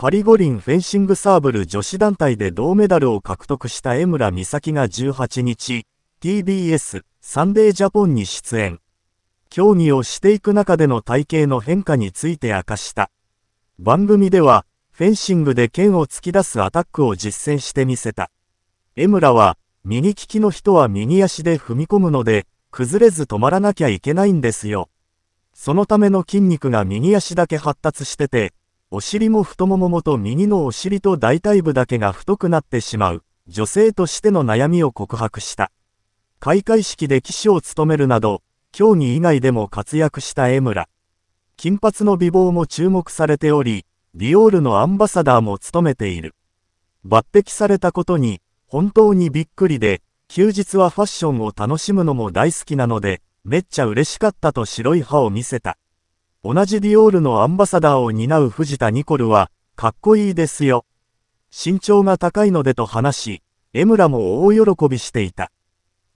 パリ五輪フェンシングサーブル女子団体で銅メダルを獲得した江村美咲が18日、TBS サンデージャポンに出演。競技をしていく中での体型の変化について明かした。番組では、フェンシングで剣を突き出すアタックを実践してみせた。江村は、右利きの人は右足で踏み込むので、崩れず止まらなきゃいけないんですよ。そのための筋肉が右足だけ発達してて、お尻も太もももと右のお尻と大腿部だけが太くなってしまう、女性としての悩みを告白した。開会式で騎手を務めるなど、競技以外でも活躍した江村。金髪の美貌も注目されており、ディオールのアンバサダーも務めている。抜擢されたことに、本当にびっくりで、休日はファッションを楽しむのも大好きなので、めっちゃ嬉しかったと白い歯を見せた。同じディオールのアンバサダーを担う藤田ニコルは、かっこいいですよ。身長が高いのでと話し、エムラも大喜びしていた。